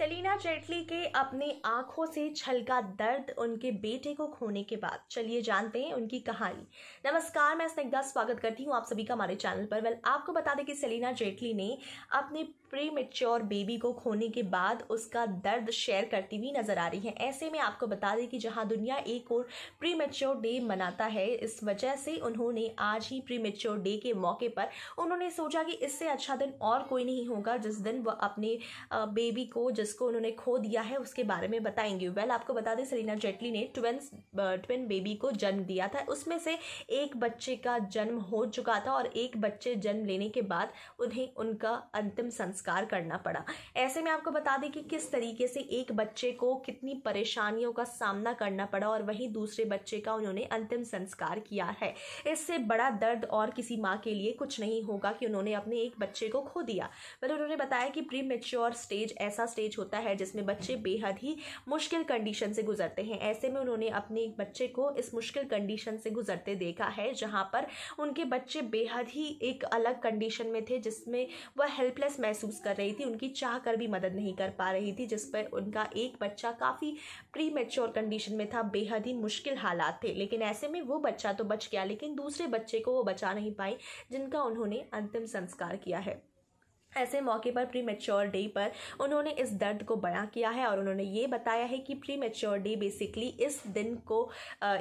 Selina Jaitley के अपने आंखों से छलका दर्द उनके बेटे को खोने के बाद चलिए जानते हैं उनकी कहानी नमस्कार मैं स्निग्धा स्वागत करती हूँ आप सभी का हमारे चैनल पर वेल आपको बता दें कि सेलिना जेटली ने अपने प्री मेच्योर बेबी को खोने के बाद उसका दर्द शेयर करती हुई नजर आ रही है ऐसे में आपको बता दें कि जहां दुनिया एक और प्री मेच्योर डे मनाता है इस वजह से उन्होंने आज ही प्री मेच्योर डे के मौके पर उन्होंने सोचा कि इससे अच्छा दिन और कोई नहीं होगा जिस दिन वह अपने बेबी को जिस जिसको उन्होंने खो दिया है उसके बारे में बताएंगे वेल well, आपको बता दें सरीना जेटली ने ट्वें ट्विन बेबी को जन्म दिया था उसमें से एक बच्चे का जन्म हो चुका था और एक बच्चे जन्म लेने के बाद उन्हें उनका अंतिम संस्कार करना पड़ा ऐसे में आपको बता दें कि किस तरीके से एक बच्चे को कितनी परेशानियों का सामना करना पड़ा और वहीं दूसरे बच्चे का उन्होंने अंतिम संस्कार किया है इससे बड़ा दर्द और किसी माँ के लिए कुछ नहीं होगा कि उन्होंने अपने एक बच्चे को खो दिया मतलब उन्होंने बताया कि प्री मेच्योर स्टेज ऐसा स्टेज स्टेज होता है जिसमें बच्चे बेहद ही मुश्किल कंडीशन से गुजरते हैं ऐसे में उन्होंने अपने एक बच्चे को इस मुश्किल कंडीशन से गुजरते देखा है जहाँ पर उनके बच्चे बेहद ही एक अलग कंडीशन में थे जिसमें वह हेल्पलेस महसूस कर रही थी उनकी चाह कर भी मदद नहीं कर पा रही थी जिस पर उनका एक बच्चा काफ़ी प्री मेच्योर कंडीशन में था बेहद ही मुश्किल हालात थे लेकिन ऐसे में वो बच्चा तो बच गया लेकिन दूसरे बच्चे को वो बचा नहीं पाई जिनका उन्होंने अंतिम संस्कार किया है ऐसे मौके पर प्री मेच्योर डे पर उन्होंने इस दर्द को बयां किया है और उन्होंने ये बताया है कि प्री मेच्योर डे बेसिकली इस दिन को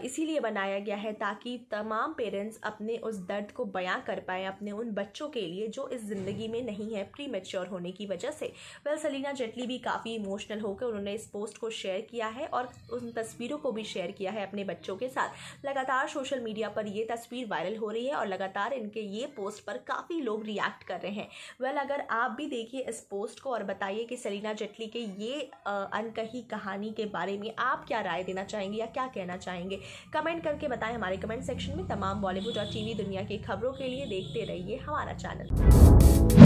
इसीलिए बनाया गया है ताकि तमाम पेरेंट्स अपने उस दर्द को बयां कर पाए अपने उन बच्चों के लिए जो इस ज़िंदगी में नहीं है प्री मेच्योर होने की वजह से वेल सलीना जेटली भी काफ़ी इमोशनल होकर उन्होंने इस पोस्ट को शेयर किया है और उन तस्वीरों को भी शेयर किया है अपने बच्चों के साथ लगातार सोशल मीडिया पर यह तस्वीर वायरल हो रही है और लगातार इनके ये पोस्ट पर काफ़ी लोग रिएक्ट कर रहे हैं वेल अगर पर आप भी देखिए इस पोस्ट को और बताइए कि सलीना जेटली के ये अनकही कहानी के बारे में आप क्या राय देना चाहेंगे या क्या कहना चाहेंगे कमेंट करके बताएं हमारे कमेंट सेक्शन में तमाम बॉलीवुड और टीवी दुनिया की खबरों के लिए देखते रहिए हमारा चैनल